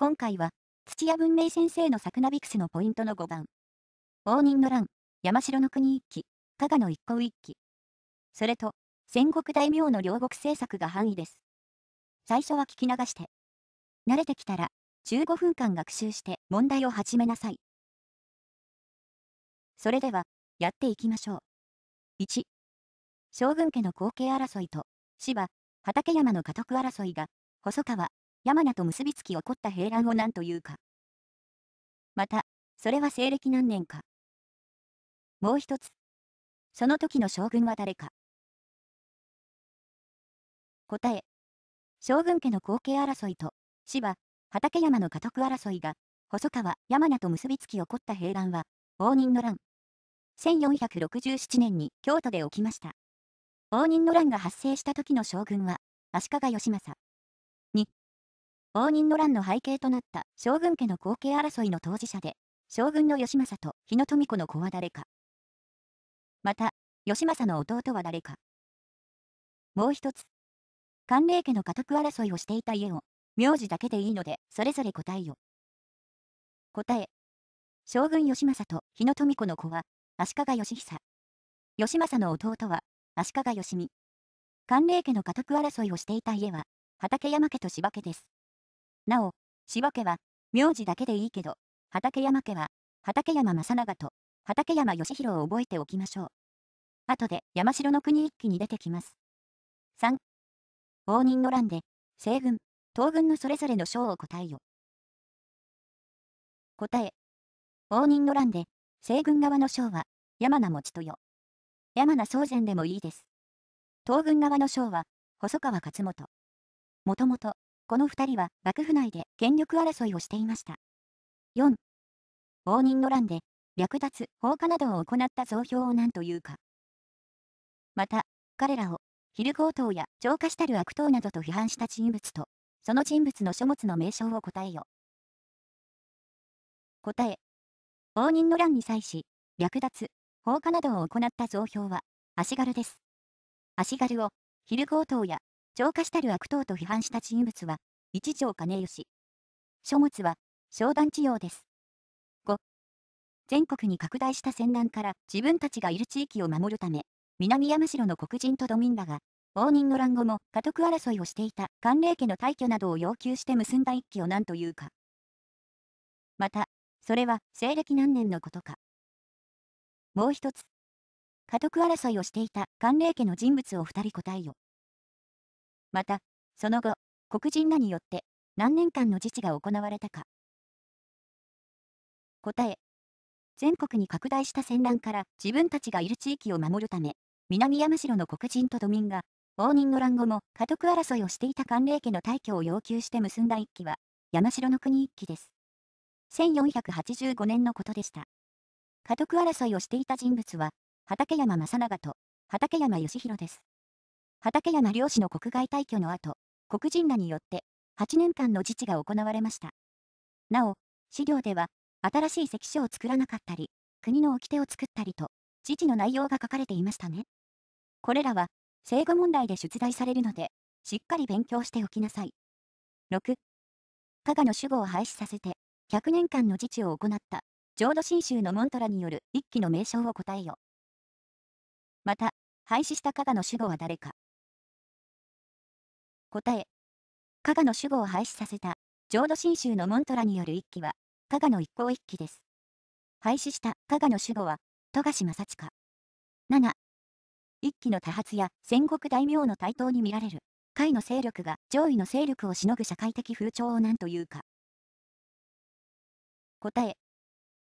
今回は、土屋文明先生のサクナビクスのポイントの5番。応仁の乱、山城の国一揆、加賀の一向一揆。それと、戦国大名の両国政策が範囲です。最初は聞き流して。慣れてきたら、15分間学習して問題を始めなさい。それでは、やっていきましょう。1、将軍家の後継争いと、芝、畠山の家督争いが、細川、山名と結びつき起こった平乱を何というか。また、それは西暦何年か。もう一つ。その時の将軍は誰か。答え。将軍家の後継争いと、芝、畠山の家督争いが、細川、山名と結びつき起こった平乱は、応仁の乱。1467年に京都で起きました。応仁の乱が発生した時の将軍は、足利義政。応仁の乱の背景となった将軍家の後継争いの当事者で、将軍の義政と日野富子の子は誰か。また、義政の弟は誰か。もう一つ。寒冷家の家督争いをしていた家を、名字だけでいいので、それぞれ答えを。答え。将軍義政と日野富子の子は、足利義久。義政の弟は、足利義美。寒冷家の家督争いをしていた家は、畠山家と柴家です。なお、柴家は、名字だけでいいけど、畠山家は、畠山正長と、畠山義弘を覚えておきましょう。後で山城の国一揆に出てきます。3、応仁の乱で、西軍、東軍のそれぞれの章を答えよ。答え、応仁の乱で、西軍側の章は、山名持とよ。山名宗禅でもいいです。東軍側の章は、細川勝元。もともと、この2人は幕府内で権力争いをしていました。4応仁の乱で略奪放火などを行った増票を何というかまた彼らを昼強盗や超過したる悪党などと批判した人物とその人物の書物の名称を答えよ答え応仁の乱に際し略奪放火などを行った増票は足軽です足軽を昼強盗や超過したる悪党と批判した人物は、一条兼義。書物は、商談治療です。5、全国に拡大した戦乱から自分たちがいる地域を守るため、南山城の黒人とド民らが、応仁の乱後も家督争いをしていた寒冷家の退去などを要求して結んだ一揆を何というか。また、それは西暦何年のことか。もう一つ。家督争いをしていた寒冷家の人物を二人答えよ。また、その後、黒人らによって何年間の自治が行われたか。答え。全国に拡大した戦乱から自分たちがいる地域を守るため、南山城の黒人と土民が、応仁の乱後も家督争いをしていた寒冷家の退去を要求して結んだ一揆は、山城の国一揆です。1485年のことでした。家督争いをしていた人物は、畠山正長と畠山義弘です。畠山漁師の国外退去の後、黒人らによって8年間の自治が行われました。なお、資料では、新しい関所を作らなかったり、国の掟を作ったりと、自治の内容が書かれていましたね。これらは、生後問題で出題されるので、しっかり勉強しておきなさい。6、加賀の守護を廃止させて、100年間の自治を行った、浄土真宗のモントラによる一期の名称を答えよ。また、廃止した加賀の守護は誰か、答え。加賀の主語を廃止させた、浄土真宗のモントラによる一揆は、加賀の一向一揆です。廃止した加賀の主語は、富樫正親。7、一揆の多発や戦国大名の台頭に見られる、下位の勢力が上位の勢力をしのぐ社会的風潮を何というか。答え。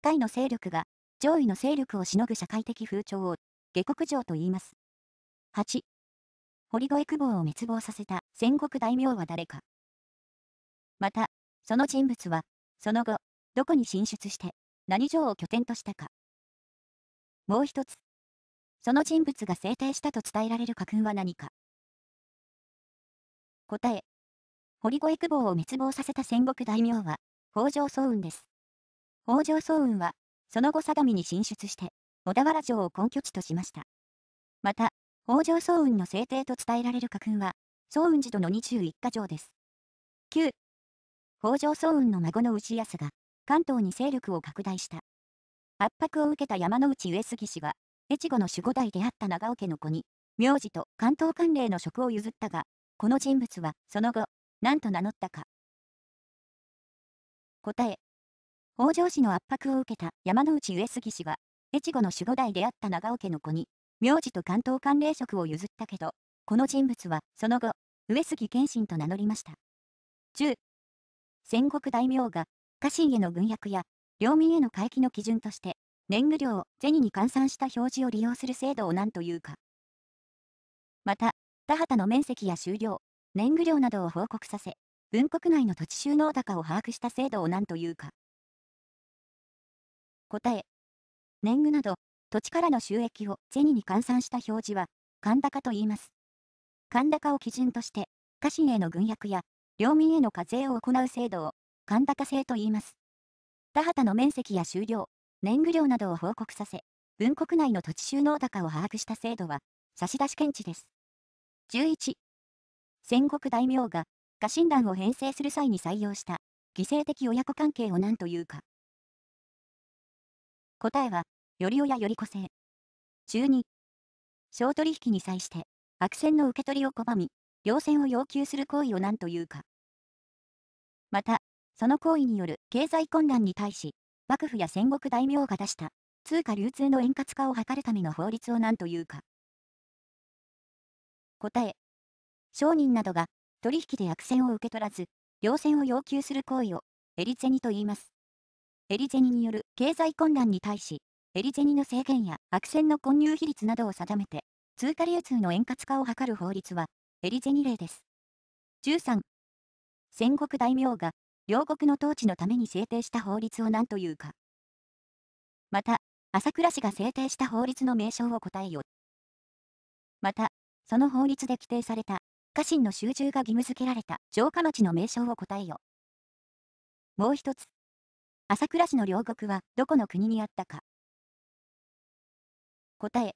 下位の勢力が上位の勢力をしのぐ社会的風潮を、下克上と言います。8、堀越久保を滅亡させた戦国大名は誰か。また、その人物は、その後、どこに進出して、何城を拠点としたか。もう一つ、その人物が制定したと伝えられる家訓は何か。答え、堀越久保を滅亡させた戦国大名は、北条早雲です。北条早雲は、その後相模に進出して、小田原城を根拠地としました。また、北条早雲の制定と伝えられる家訓は、早雲寺との21か条です。9、北条早雲の孫の内安が、関東に勢力を拡大した。圧迫を受けた山之内上杉氏は、越後の守護代であった長尾家の子に、名字と関東関連の職を譲ったが、この人物はその後、何と名乗ったか。答え。北条氏の圧迫を受けた山之内上杉氏は、越後の守護代であった長尾家の子に、名字と関東関連職を譲ったけど、この人物は、その後、上杉謙信と名乗りました。10、戦国大名が、家臣への軍役や、領民への回帰の基準として、年貢料を銭に換算した表示を利用する制度を何というか。また、田畑の面積や収量、年貢料などを報告させ、文国内の土地収納高を把握した制度を何というか。答え。年貢など、土地からの収益を銭に換算した表示は、神高と言います。神高を基準として、家臣への軍役や、領民への課税を行う制度を、神高制と言います。田畑の面積や収量、年貢量などを報告させ、文国内の土地収納高を把握した制度は、差出検知です。11、戦国大名が、家臣団を編成する際に採用した、犠牲的親子関係を何というか。答えは、より親より個性。中2商取引に際して、悪戦の受け取りを拒み、両戦を要求する行為を何というか。また、その行為による経済混乱に対し、幕府や戦国大名が出した通貨流通の円滑化を図るための法律を何というか。答え。商人などが取引で悪戦を受け取らず、両戦を要求する行為をエリゼニと言います。エリゼニによる経済混乱に対し、エリゼニの制限や悪戦の混入比率などを定めて、通貨流通の円滑化を図る法律は、エリゼニ令です。13、戦国大名が、両国の統治のために制定した法律を何というか。また、朝倉氏が制定した法律の名称を答えよ。また、その法律で規定された、家臣の集中が義務付けられた城下町の名称を答えよ。もう一つ、朝倉氏の両国はどこの国にあったか。答え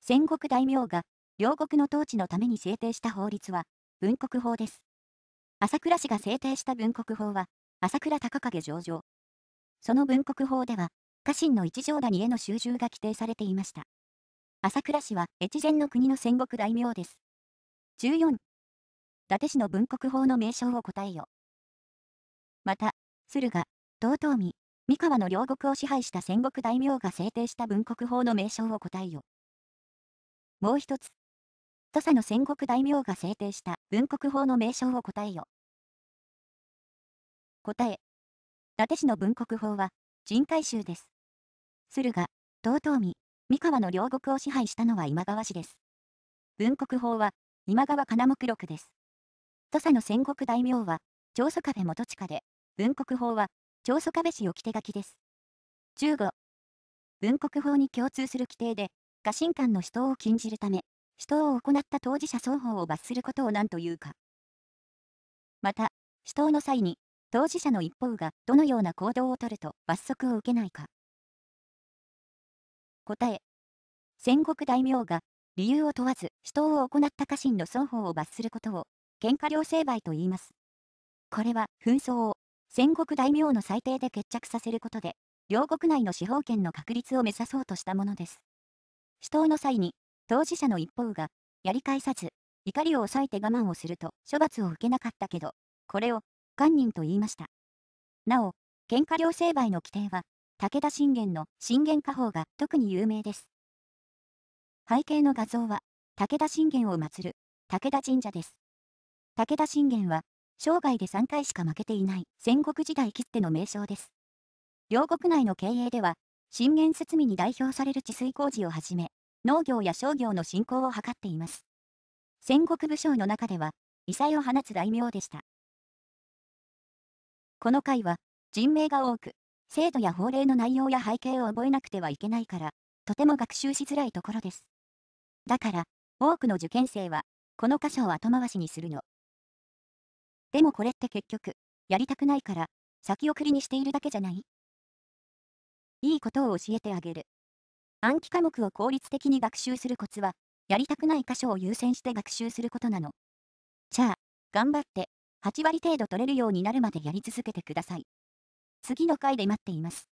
戦国大名が両国の統治のために制定した法律は文国法です朝倉氏が制定した文国法は朝倉高景上場その文国法では家臣の一条谷への収従が規定されていました朝倉氏は越前の国の戦国大名です14伊達氏の文国法の名称を答えよまた駿河遠江三河の両国を支配した戦国大名が制定した文国法の名称を答えよ。もう一つ。土佐の戦国大名が制定した文国法の名称を答えよ。答え。伊達市の文国法は、人海衆です。駿河、遠江、三河の両国を支配したのは今川氏です。文国法は、今川金目録です。土佐の戦国大名は、長宗我部元親で、文国法は、長壁氏部氏掟書きです。15文国法に共通する規定で、家臣間の死闘を禁じるため、死闘を行った当事者双方を罰することを何というか。また、死闘の際に、当事者の一方がどのような行動をとると罰則を受けないか。答え。戦国大名が理由を問わず死闘を行った家臣の双方を罰することを、喧嘩両成敗と言います。これは紛争を戦国大名の最低で決着させることで、両国内の司法権の確立を目指そうとしたものです。死闘の際に、当事者の一方が、やり返さず、怒りを抑えて我慢をすると処罰を受けなかったけど、これを、官人と言いました。なお、喧嘩両成敗の規定は、武田信玄の信玄家宝が特に有名です。背景の画像は、武田信玄を祀る、武田神社です。武田信玄は、生涯で3回しか負けていない戦国時代きっての名称です。両国内の経営では、震源設備に代表される治水工事をはじめ、農業や商業の振興を図っています。戦国武将の中では、異彩を放つ大名でした。この回は、人名が多く、制度や法令の内容や背景を覚えなくてはいけないから、とても学習しづらいところです。だから、多くの受験生は、この箇所を後回しにするの。でもこれって結局、やりたくないから、先送りにしているだけじゃないいいことを教えてあげる。暗記科目を効率的に学習するコツは、やりたくない箇所を優先して学習することなの。じゃあ、頑張って、8割程度取れるようになるまでやり続けてください。次の回で待っています。